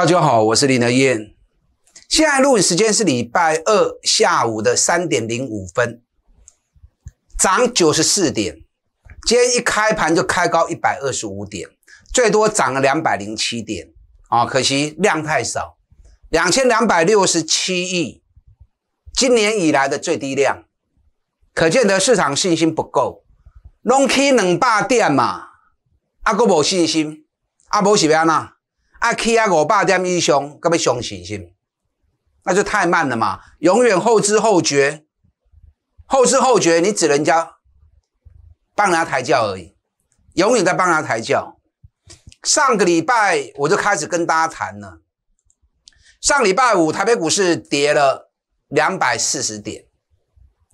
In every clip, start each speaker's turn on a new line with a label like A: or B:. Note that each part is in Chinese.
A: 大家好，我是林德燕。现在录影时间是礼拜二下午的三点零五分，涨九十四点，今天一开盘就开高一百二十五点，最多涨了两百零七点啊！可惜量太少，两千两百六十七亿，今年以来的最低量，可见得市场信心不够。弄起两百点嘛，阿哥无信心，阿伯是咩啊？阿 k 啊 e 阿哥爸这么凶，这么凶，死心，那就太慢了嘛，永远后知后觉，后知后觉，你只人家帮人家抬轿而已，永远在帮人家抬轿。上个礼拜我就开始跟大家谈了，上礼拜五台北股市跌了两百四十点，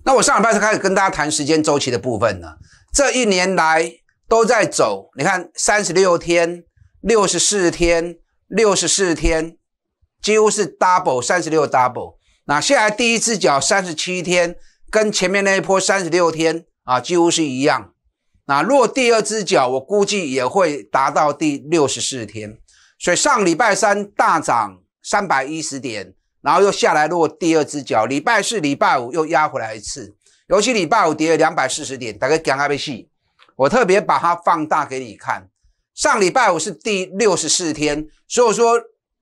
A: 那我上礼拜就开始跟大家谈时间周期的部分了，这一年来都在走，你看三十六天。六十四天，六十四天，几乎是 double 三十六 double。那下来第一只脚三十七天，跟前面那一波三十六天啊，几乎是一样。那落第二只脚，我估计也会达到第六十四天。所以上礼拜三大涨三百一十点，然后又下来落第二只脚。礼拜四、礼拜五又压回来一次，尤其礼拜五跌了两百四十点，大概讲阿贝细，我特别把它放大给你看。上礼拜五是第六十四天，所以说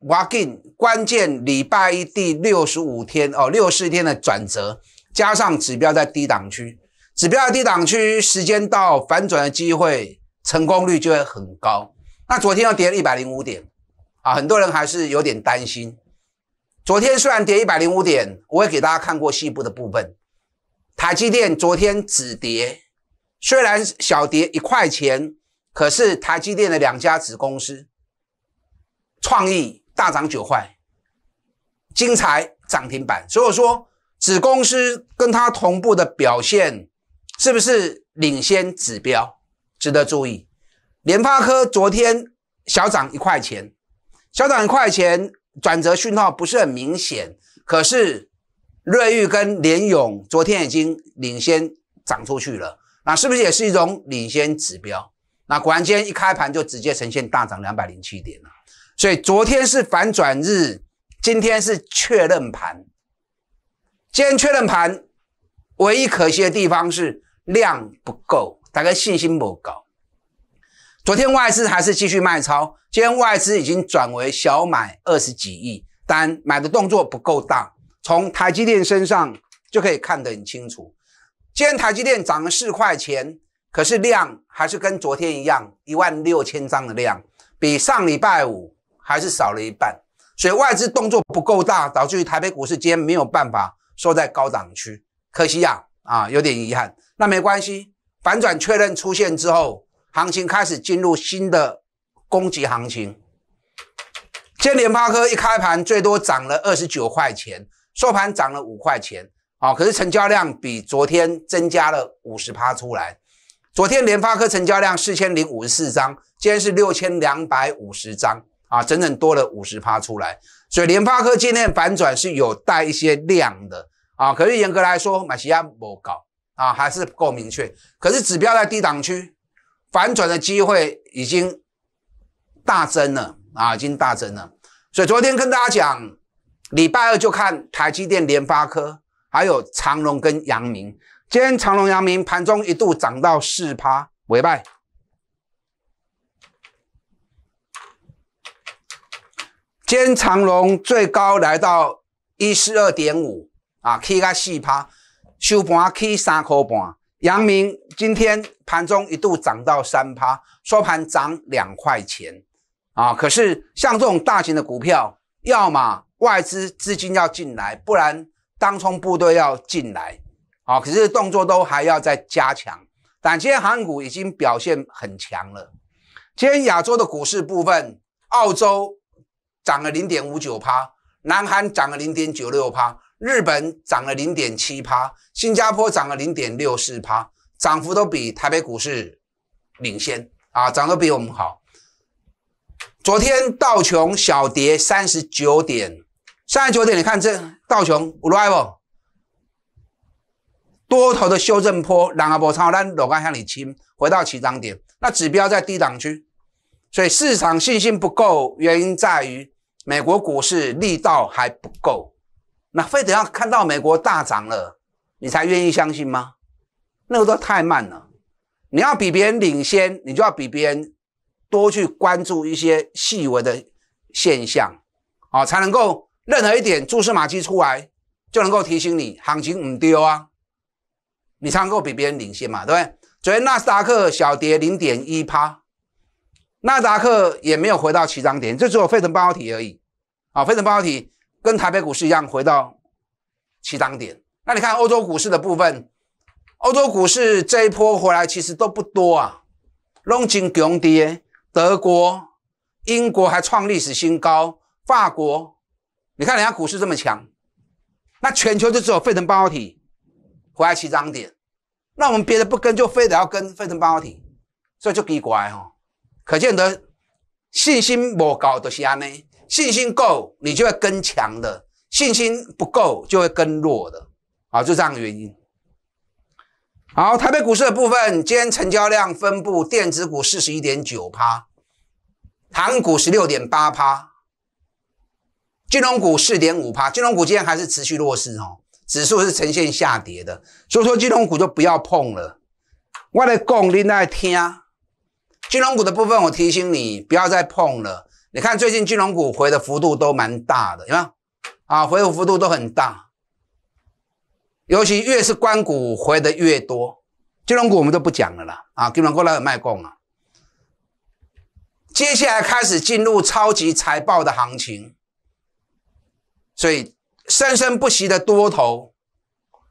A: i n 关键礼拜一第六十五天哦，六十天的转折，加上指标在低档区，指标在低档区，时间到反转的机会成功率就会很高。那昨天又跌了一百零五点啊，很多人还是有点担心。昨天虽然跌一百零五点，我也给大家看过细部的部分，台积电昨天止跌，虽然小跌一块钱。可是台积电的两家子公司，创意大涨九块，精彩涨停板。所以说，子公司跟它同步的表现，是不是领先指标，值得注意？联发科昨天小涨一块钱，小涨一块钱，转折讯号不是很明显。可是瑞昱跟联勇昨天已经领先涨出去了，那是不是也是一种领先指标？那果然，今天一开盘就直接呈现大涨两百零七点了。所以昨天是反转日，今天是确认盘。今天确认盘，唯一可惜的地方是量不够，大概信心不够。昨天外资还是继续卖超，今天外资已经转为小买二十几亿，但买的动作不够大。从台积电身上就可以看得很清楚。今天台积电涨了四块钱。可是量还是跟昨天一样，一万六千张的量，比上礼拜五还是少了一半。所以外资动作不够大，导致台北股市今天没有办法收在高档区。可惜呀，啊有点遗憾。那没关系，反转确认出现之后，行情开始进入新的攻击行情。千联发科一开盘最多涨了二十九块钱，收盘涨了五块钱，啊，可是成交量比昨天增加了五十趴出来。昨天联发科成交量四千零五十四张，今天是六千两百五十张啊，整整多了五十趴出来。所以联发科今天反转是有带一些量的啊，可是严格来说买西亚不搞啊，还是不够明确。可是指标在低档区，反转的机会已经大增了啊，已经大增了。所以昨天跟大家讲，礼拜二就看台积电、联发科，还有长荣跟扬明。今天长隆、阳明盘中一度涨到四趴，尾拜。今天长隆最高来到一十二点五，啊，k 个四趴，收盘 k 三块半。阳明今天盘中一度涨到三趴，收盘涨两块钱，啊，可是像这种大型的股票，要么外资资金要进来，不然当冲部队要进来。啊！可是动作都还要再加强，但今天韩股已经表现很强了。今天亚洲的股市部分，澳洲涨了零点五九趴，南韩涨了零点九六趴，日本涨了零点七趴，新加坡涨了零点六四趴，涨幅都比台北股市领先啊，涨得比我们好。昨天道琼小跌三十九点，三十九点，你看这道琼，不赖不？多头的修正坡，然后波超但落干向你清，回到起涨点，那指标在低档区，所以市场信心不够，原因在于美国股市力道还不够，那非得要看到美国大涨了，你才愿意相信吗？那个都太慢了，你要比别人领先，你就要比别人多去关注一些细微的现象，啊，才能够任何一点蛛丝马迹出来，就能够提醒你行情唔丢啊。你才能够比别人领先嘛，对不对？昨天纳斯达克小跌零点一趴，纳斯达克也没有回到起涨点，就只有沸腾半导体而已。啊，沸腾半导体跟台北股市一样回到起涨点。那你看欧洲股市的部分，欧洲股市这一波回来其实都不多啊，拢紧狂跌。德国、英国还创历史新高，法国，你看人家股市这么强，那全球就只有沸腾半导体回来起涨点。那我们别的不跟，就非得要跟，分成半导体，所以就奇怪哦。可见得信心不够的是安尼，信心够你就会跟强的，信心不够就会跟弱的，啊，就这样的原因。好，台北股市的部分，今天成交量分布，电子股四十一点九趴，台股十六点八趴，金融股四点五趴，金融股今天还是持续弱势哦。指数是呈现下跌的，所以说金融股就不要碰了。我来供你来听，金融股的部分我提醒你不要再碰了。你看最近金融股回的幅度都蛮大的，有没有？啊，回的幅度都很大，尤其越是关股回的越多。金融股我们都不讲了啦，啊，金融股来卖供啊。接下来开始进入超级财报的行情，所以。生生不息的多头，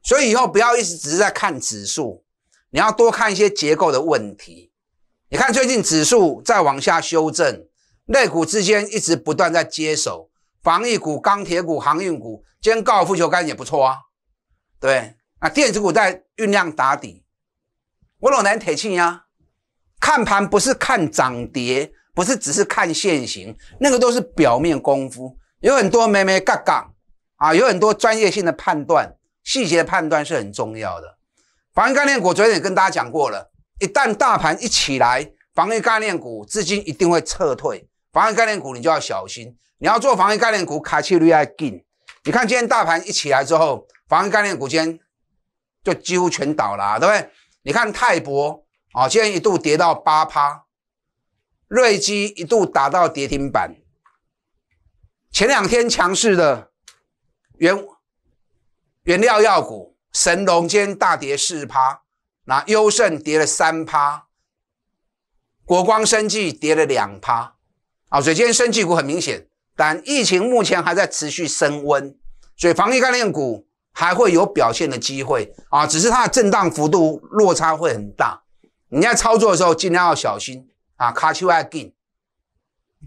A: 所以以后不要一直只是在看指数，你要多看一些结构的问题。你看最近指数在往下修正，类股之间一直不断在接手，防疫股、钢铁股、航运股兼高尔夫球杆也不错啊。对，那电子股在酝酿打底。我老难铁气呀，看盘不是看涨跌，不是只是看线形，那个都是表面功夫，有很多咩咩嘎嘎。啊，有很多专业性的判断，细节判断是很重要的。防御概念股昨天也跟大家讲过了，一旦大盘一起来，防御概念股资金一定会撤退，防御概念股你就要小心。你要做防御概念股，卡切瑞要进。你看今天大盘一起来之后，防御概念股今天就几乎全倒了，对不对？你看泰博啊，今天一度跌到八趴，瑞基一度打到跌停板，前两天强势的。原原料药股神龙今天大跌四趴，那优胜跌了三趴，国光生技跌了两趴。啊，所以今天生技股很明显，但疫情目前还在持续升温，所以防疫概念股还会有表现的机会啊，只是它的震荡幅度落差会很大，你在操作的时候尽量要小心啊，catch again，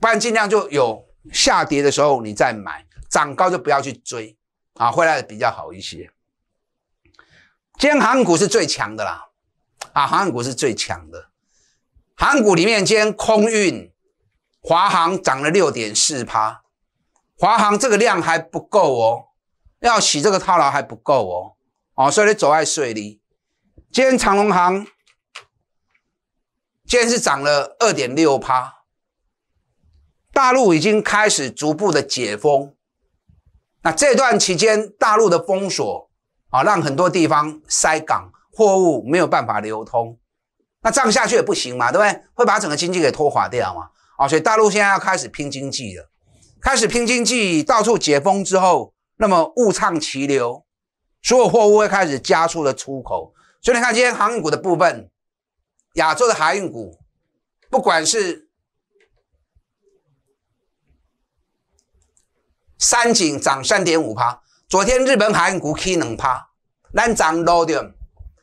A: 不然尽量就有下跌的时候你再买，涨高就不要去追。啊，会来的比较好一些。今天航股是最强的啦，啊，航股是最强的。航股里面今天空运，华航涨了六点四趴，华航这个量还不够哦，要洗这个套牢还不够哦，哦，所以你走在水里。今天长龙航，今天是涨了二点六趴，大陆已经开始逐步的解封。那这段期间，大陆的封锁啊，让很多地方塞港，货物没有办法流通。那这样下去也不行嘛，对不对？会把整个经济给拖垮掉嘛？啊，所以大陆现在要开始拼经济了，开始拼经济，到处解封之后，那么物畅其流，所有货物会开始加速的出口。所以你看，今天航运股的部分，亚洲的航运股，不管是三井涨三点五帕，昨天日本海股起两趴，咱涨 w 点，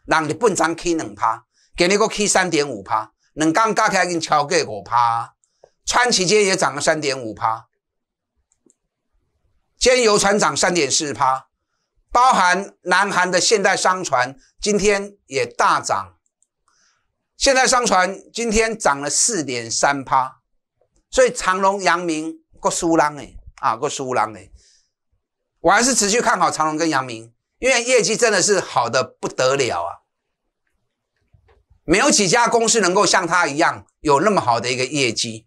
A: 人日本涨起两趴，今日个起三点五帕，人刚加开跟超过五帕，川崎街也涨了三点五帕，建友船涨三点四帕，包含南韩的现代商船今天也大涨，现代商船今天涨了四点三帕，所以长隆、阳明、国输浪诶。啊，个苏朗嘞，我还是持续看好长隆跟阳明，因为业绩真的是好的不得了啊！没有几家公司能够像它一样有那么好的一个业绩。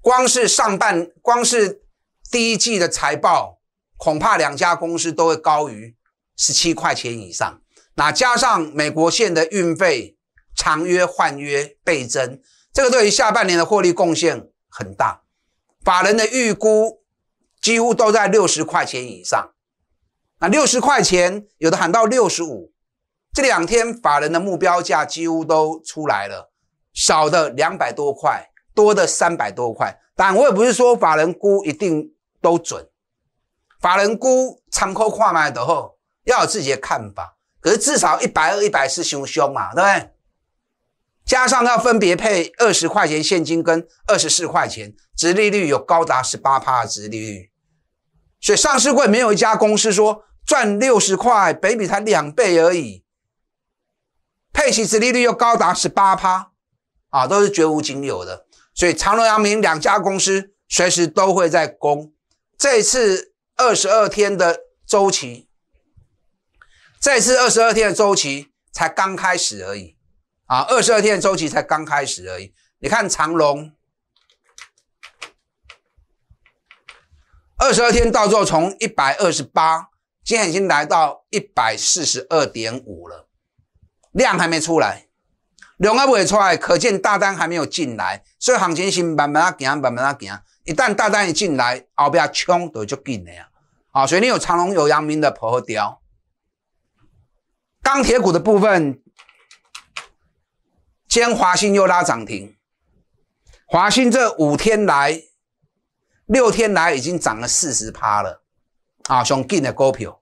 A: 光是上半，光是第一季的财报，恐怕两家公司都会高于十七块钱以上。那加上美国线的运费长约换约倍增，这个对于下半年的获利贡献很大。法人的预估。几乎都在六十块钱以上，那六十块钱有的喊到六十五。这两天法人的目标价几乎都出来了，少的两百多块，多的三百多块。但我也不是说法人估一定都准，法人估参考跨卖的后要有自己的看法。可是至少一百二、一百四，凶凶嘛，对不对？加上它分别配二十块钱现金跟二十四块钱，殖利率有高达十八帕殖利率。所以，上市柜没有一家公司说赚六十块，北比才两倍而已。配息殖利率又高达十八趴，啊，都是绝无仅有的。所以，长隆、阳明两家公司随时都会在攻。这次二十二天的周期，这次二十二天的周期才刚开始而已，啊，二十二天的周期才刚开始而已。你看长隆。二十二天到这，从一百二十八，现在已经来到一百四十二点五了，量还没出来，量也未出来，可见大单还没有进来，所以行情是慢慢啊行，慢慢啊行。一旦大单一进来，后边冲就紧了呀。啊，所以你有长隆，有阳明的破和雕，钢铁股的部分，兼华信又拉涨停，华信这五天来。六天来已经涨了四十趴了，啊，上金的股票，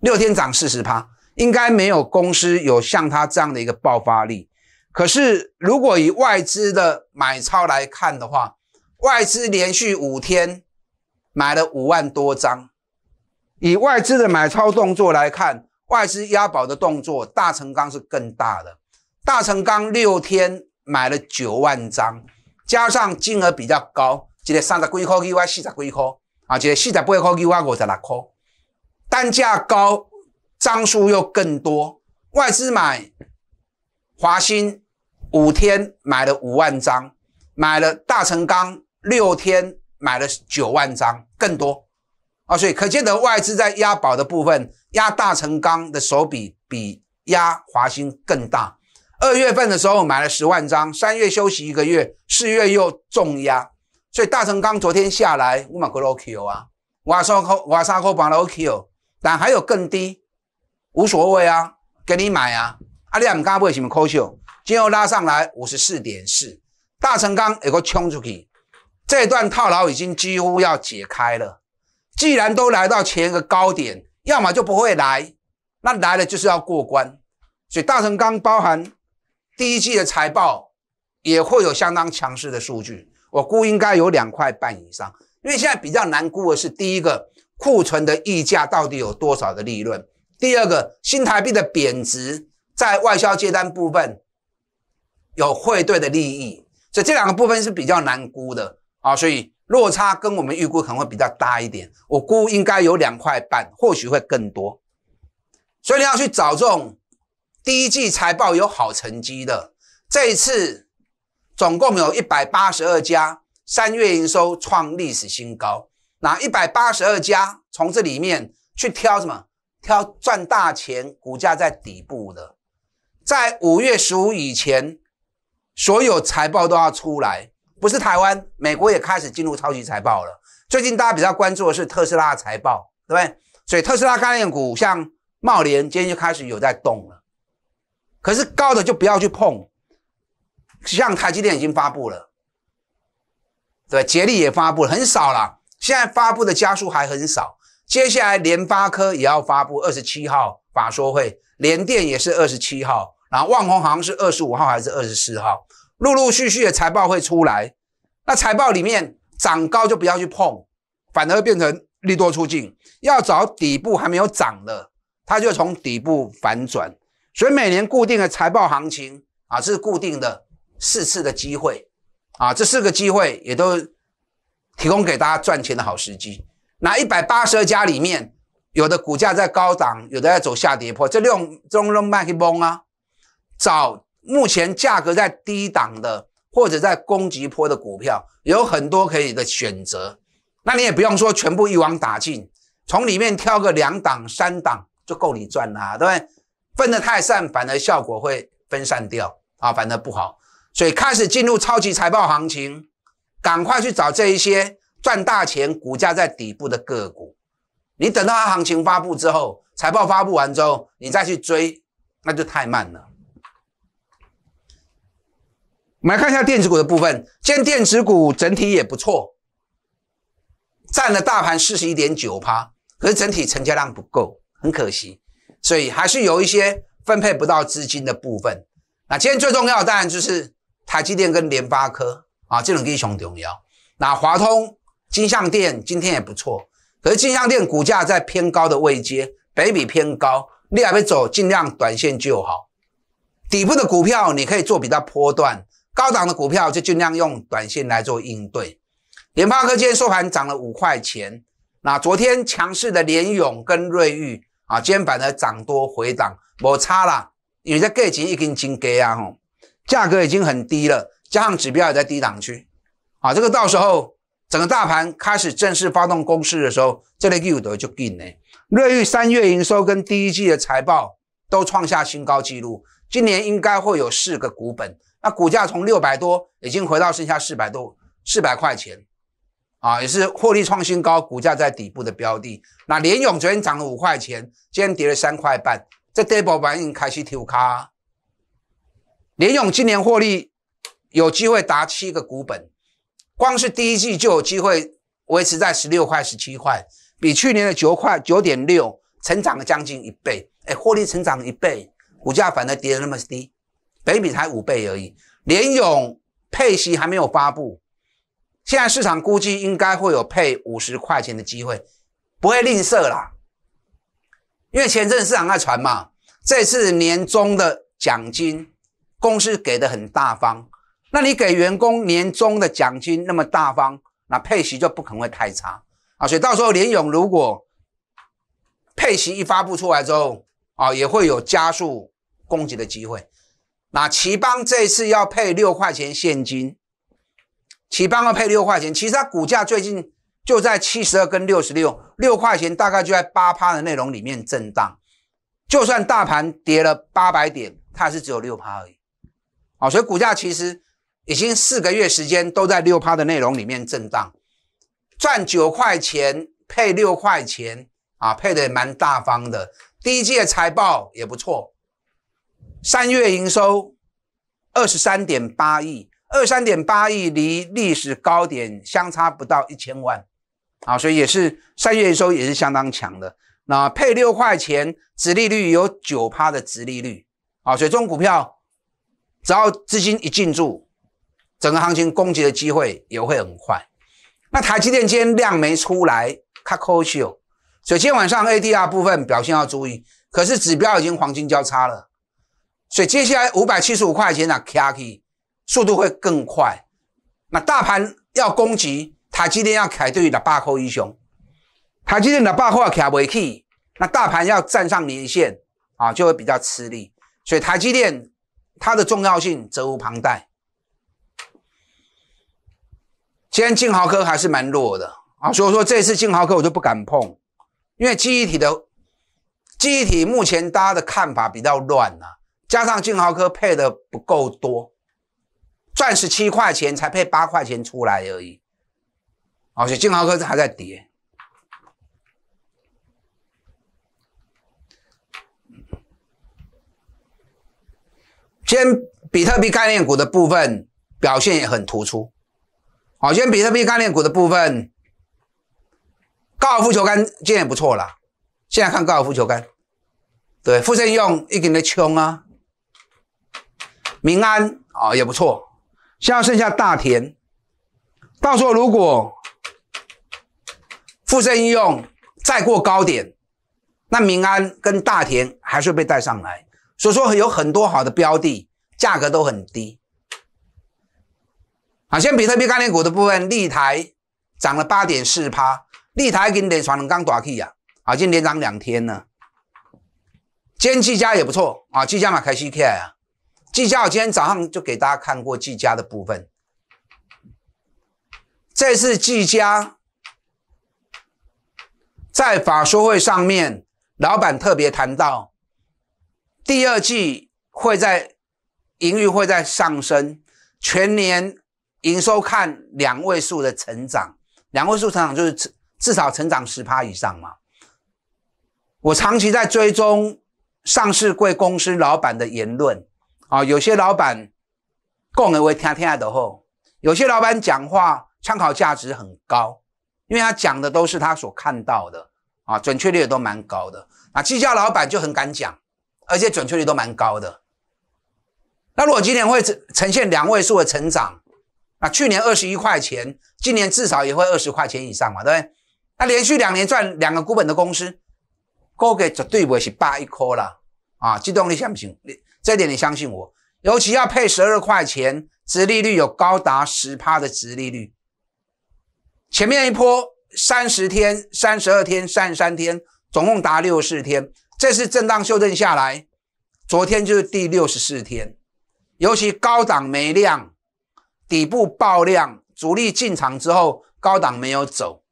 A: 六天涨四十趴，应该没有公司有像它这样的一个爆发力。可是，如果以外资的买超来看的话，外资连续五天买了五万多张。以外资的买超动作来看，外资押宝的动作，大成钢是更大的。大成钢六天买了九万张，加上金额比较高。即系三十几块，几万四十几块，啊，即系四十八块，几万五十六块，单价高，张数又更多。外资买华兴五天买了五万张，买了大成钢六天买了九万张，更多。啊，所以可见得外资在押宝的部分，押大成钢的手笔比押华兴更大。二月份的时候买了十万张，三月休息一个月，四月又重压。所以大成钢昨天下来五马克罗 q 啊，瓦沙克瓦沙克巴罗克 q 但还有更低，无所谓啊，给你买啊，阿你阿唔敢为什么扣惜，今后拉上来五十四点四，大成钢又佫冲出去，这段套牢已经几乎要解开了，既然都来到前一个高点，要么就不会来，那来了就是要过关，所以大成钢包含第一季的财报也会有相当强势的数据。我估应该有两块半以上，因为现在比较难估的是，第一个库存的溢价到底有多少的利润，第二个新台币的贬值，在外销接单部分有汇兑的利益，所以这两个部分是比较难估的啊，所以落差跟我们预估可能会比较大一点。我估应该有两块半，或许会更多。所以你要去找这种第一季财报有好成绩的，这一次。总共有一百八十二家，三月营收创历史新高。那一百八十二家，从这里面去挑什么？挑赚大钱、股价在底部的。在五月十五以前，所有财报都要出来。不是台湾，美国也开始进入超级财报了。最近大家比较关注的是特斯拉财报，对不对？所以特斯拉概念股像茂联，今天就开始有在动了。可是高的就不要去碰。像台积电已经发布了，对，捷力也发布了，很少了。现在发布的家数还很少，接下来联发科也要发布，二十七号法说会，联电也是二十七号，然后万宏行是二十五号还是二十四号？陆陆续续的财报会出来，那财报里面涨高就不要去碰，反而变成利多出尽，要找底部还没有涨的，它就从底部反转。所以每年固定的财报行情啊是固定的。四次的机会，啊，这四个机会也都提供给大家赚钱的好时机。那一百八十二家里面，有的股价在高档，有的在走下跌坡，这用中用麦克风啊，找目前价格在低档的或者在攻击坡的股票，有很多可以的选择。那你也不用说全部一网打尽，从里面挑个两档、三档就够你赚啦，对不对？分的太散，反而效果会分散掉啊，反而不好。所以开始进入超级财报行情，赶快去找这一些赚大钱、股价在底部的个股。你等到它行情发布之后，财报发布完之后，你再去追，那就太慢了。我们来看一下电子股的部分，今天电子股整体也不错，占了大盘四十一点九趴，可是整体成交量不够，很可惜。所以还是有一些分配不到资金的部分。那今天最重要，当然就是。台积电跟联发科啊，这两个非重要。那华通、金相电今天也不错，可是金相电股价在偏高的位阶，北比偏高，你还没走，尽量短线就好。底部的股票你可以做比较波段，高档的股票就尽量用短线来做应对。联发科今天收盘涨了五块钱，那昨天强势的联勇跟瑞昱啊，今天反而涨多回档，摩差啦，有些价钱已经真低啊吼。价格已经很低了，加上指标也在低档区，啊，这个到时候整个大盘开始正式发动攻势的时候，这类股有的就进嘞。瑞昱三月营收跟第一季的财报都创下新高纪录，今年应该会有四个股本。那股价从六百多已经回到剩下四百多四百块钱，啊，也是获利创新高，股价在底部的标的。那联勇昨天涨了五块钱，今天跌了三块半，这 l 板已经开始跳卡。联勇今年获利有机会达七个股本，光是第一季就有机会维持在十六块、十七块，比去年的九块九点六成长了将近一倍。哎，获利成长一倍，股价反而跌了那么低，北米才五倍而已。联勇配息还没有发布，现在市场估计应该会有配五十块钱的机会，不会吝啬啦。因为前阵市场在传嘛，这次年终的奖金。公司给的很大方，那你给员工年终的奖金那么大方，那配息就不可能会太差啊。所以到时候联勇如果配息一发布出来之后啊，也会有加速攻击的机会。那奇邦这一次要配六块钱现金，奇邦要配六块钱，其实它股价最近就在七十二跟六十六，六块钱大概就在八趴的内容里面震荡。就算大盘跌了八百点，它也是只有六趴而已。啊，所以股价其实已经四个月时间都在六趴的内容里面震荡，赚九块钱配六块钱啊，配的也蛮大方的。第一季财报也不错，三月营收二十三点八亿，二十三点八亿离历史高点相差不到一千万啊，所以也是三月营收也是相当强的。那配六块钱，殖利率有九趴的殖利率啊，所以这种股票。只要资金一进驻，整个行情攻击的机会也会很快。那台积电今天量没出来，卡扣英雄，所以今天晚上 ADR 部分表现要注意。可是指标已经黄金交叉了，所以接下来五百七十五块钱的卡起，速度会更快。那大盘要攻击台积电，要开对的八扣英雄，台积电的八扣卡不起那大盘要站上年线啊，就会比较吃力。所以台积电。它的重要性责无旁贷。今天金豪科还是蛮弱的啊，所以说这次金豪科我就不敢碰，因为记忆体的，记忆体目前大家的看法比较乱呐，加上金豪科配的不够多，赚十七块钱才配八块钱出来而已，而且金豪科还在跌。今天比特币概念股的部分表现也很突出，好，天比特币概念股的部分，高尔夫球杆今天也不错啦。现在看高尔夫球杆，对，富盛用一根的枪啊，民安啊也不错。现在剩下大田，到时候如果富应用再过高点，那民安跟大田还是会被带上来。所以说有很多好的标的，价格都很低。啊，像比特币概念股的部分，利台涨了八点四趴，利台今天创了高多少起呀？啊，好像连涨两天了。天技嘉也不错啊，记家嘛开始开啊，技嘉我今天早上就给大家看过技嘉的部分。这次技嘉在法说会上面，老板特别谈到。第二季会在盈余会在上升，全年营收看两位数的成长，两位数成长就是至至少成长十趴以上嘛。我长期在追踪上市贵公司老板的言论，啊，有些老板共的会听听的吼，有些老板讲话参考价值很高，因为他讲的都是他所看到的，啊，准确率也都蛮高的。啊。绩效老板就很敢讲。而且准确率都蛮高的。那如果今年会呈现两位数的成长，那去年二十一块钱，今年至少也会二十块钱以上嘛，对不对？那连续两年赚两个股本的公司，股给绝对不会是霸一颗了啊！激动力，相信，你这点你相信我。尤其要配十二块钱，殖利率有高达十趴的殖利率。前面一波三十天、三十二天、三十三天，总共达六十四天。这次震荡修正下来，昨天就是第六十四天，尤其高档没量，底部爆量，主力进场之后，高档没有走，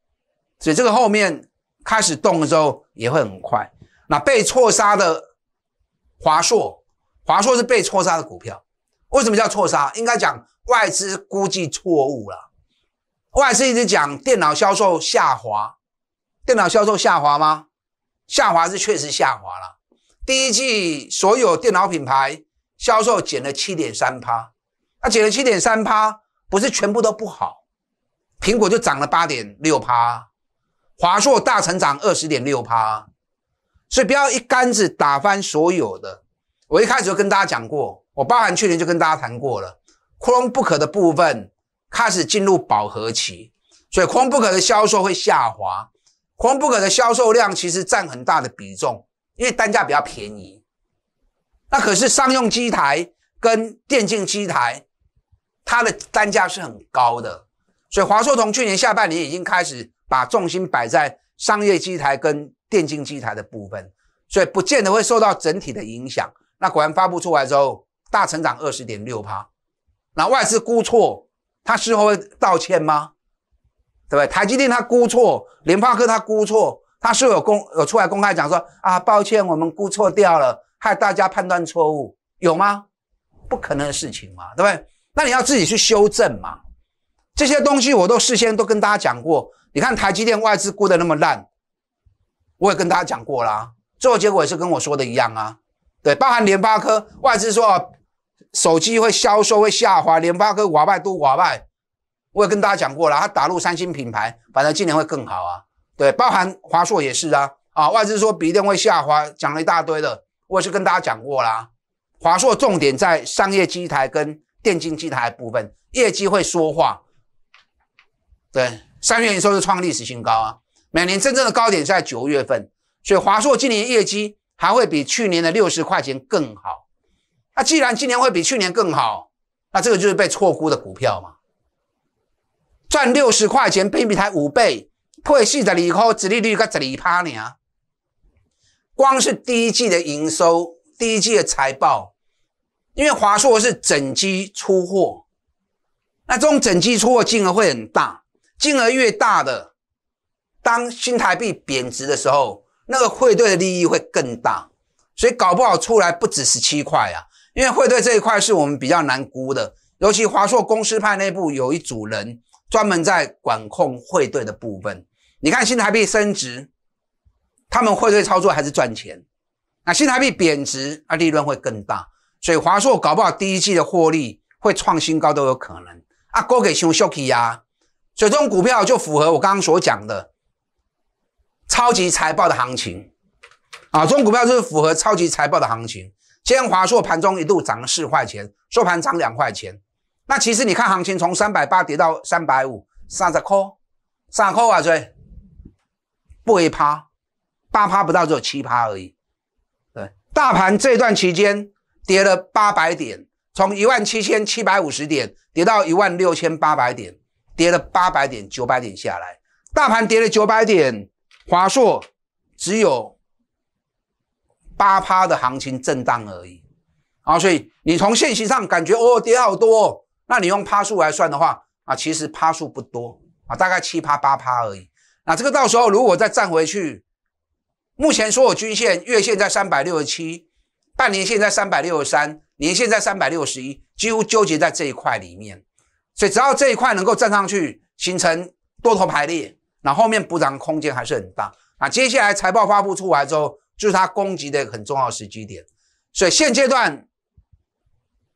A: 所以这个后面开始动的时候也会很快。那被错杀的华硕，华硕是被错杀的股票，为什么叫错杀？应该讲外资估计错误了，外资一直讲电脑销售下滑，电脑销售下滑吗？下滑是确实下滑了。第一季所有电脑品牌销售减了七点三趴，那减了七点三趴不是全部都不好，苹果就涨了八点六趴，华硕大成长二十点六趴，所以不要一竿子打翻所有的。我一开始就跟大家讲过，我包含去年就跟大家谈过了，c h r o m e b o o k 的部分开始进入饱和期，所以 Chromebook 的销售会下滑。黄不可的销售量其实占很大的比重，因为单价比较便宜。那可是商用机台跟电竞机台，它的单价是很高的。所以华硕从去年下半年已经开始把重心摆在商业机台跟电竞机台的部分，所以不见得会受到整体的影响。那果然发布出来之后，大成长二十点六趴。那外资估错，他事后会道歉吗？对不对？台积电它估错，联发科它估错，它是有公有出来公开讲说啊，抱歉，我们估错掉了，害大家判断错误，有吗？不可能的事情嘛，对不对？那你要自己去修正嘛。这些东西我都事先都跟大家讲过。你看台积电外资估的那么烂，我也跟大家讲过啦。最后结果也是跟我说的一样啊。对，包含联发科外资说啊，手机会销售会下滑，联发科瓦败都瓦败。我也跟大家讲过了，它打入三星品牌，反正今年会更好啊。对，包含华硕也是啊。啊，外资说比定会下滑，讲了一大堆的。我也是跟大家讲过啦。华硕重点在商业机台跟电竞机台部分，业绩会说话。对，三月营收是创历史新高啊。每年真正的高点在九月份，所以华硕今年业绩还会比去年的六十块钱更好。那既然今年会比去年更好，那这个就是被错估的股票嘛。赚六十块钱，比比台五倍，破四的利可，只利率个只里趴啊？光是第一季的营收，第一季的财报，因为华硕是整机出货，那这种整机出货金额会很大，金额越大的，当新台币贬值的时候，那个汇兑的利益会更大，所以搞不好出来不止十七块啊。因为汇兑这一块是我们比较难估的，尤其华硕公司派内部有一组人。专门在管控汇兑的部分，你看新台币升值，他们汇兑操作还是赚钱；那新台币贬值，啊利润会更大。所以华硕搞不好第一季的获利会创新高都有可能。啊，高给秀秀 y 呀！所以这种股票就符合我刚刚所讲的超级财报的行情啊，这种股票就是符合超级财报的行情。今天华硕盘中一度涨了四块钱，收盘涨两块钱。那其实你看，行情从三百八跌到三百五，三十扣，三十扣啊，对，不回趴，八趴不到，只有七趴而已。对，大盘这段期间跌了八百点，从一万七千七百五十点跌到一万六千八百点，跌了八百点九百点下来，大盘跌了九百点，华硕只有八趴的行情震荡而已。啊，所以你从现形上感觉哦，跌好多。那你用趴数来算的话啊，其实趴数不多啊，大概七趴八趴而已。那这个到时候如果再站回去，目前所有均线月线在三百六十七，半年线在三百六十三，年线在三百六十一，几乎纠结在这一块里面。所以只要这一块能够站上去，形成多头排列，那后面补涨空间还是很大。啊，接下来财报发布出来之后，就是它攻击的很重要时机点。所以现阶段。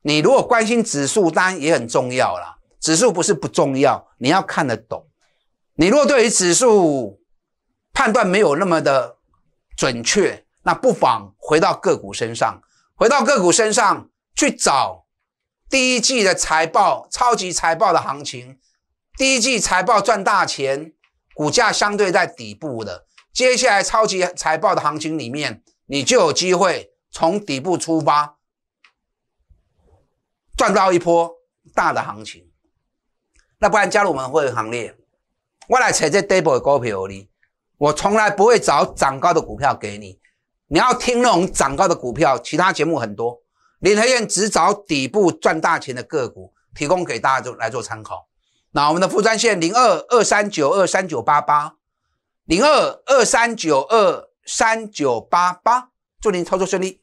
A: 你如果关心指数当然也很重要啦。指数不是不重要，你要看得懂。你如果对于指数判断没有那么的准确，那不妨回到个股身上，回到个股身上去找第一季的财报、超级财报的行情。第一季财报赚大钱，股价相对在底部的，接下来超级财报的行情里面，你就有机会从底部出发。赚到一波大的行情，那不然加入我们会行列。我来找这底部的股票给你，我从来不会找涨高的股票给你。你要听那种涨高的股票，其他节目很多。林和燕只找底部赚大钱的个股，提供给大家做来做参考。那我们的副专线零二二三九二三九八八零二二三九二三九八八，祝您操作顺利。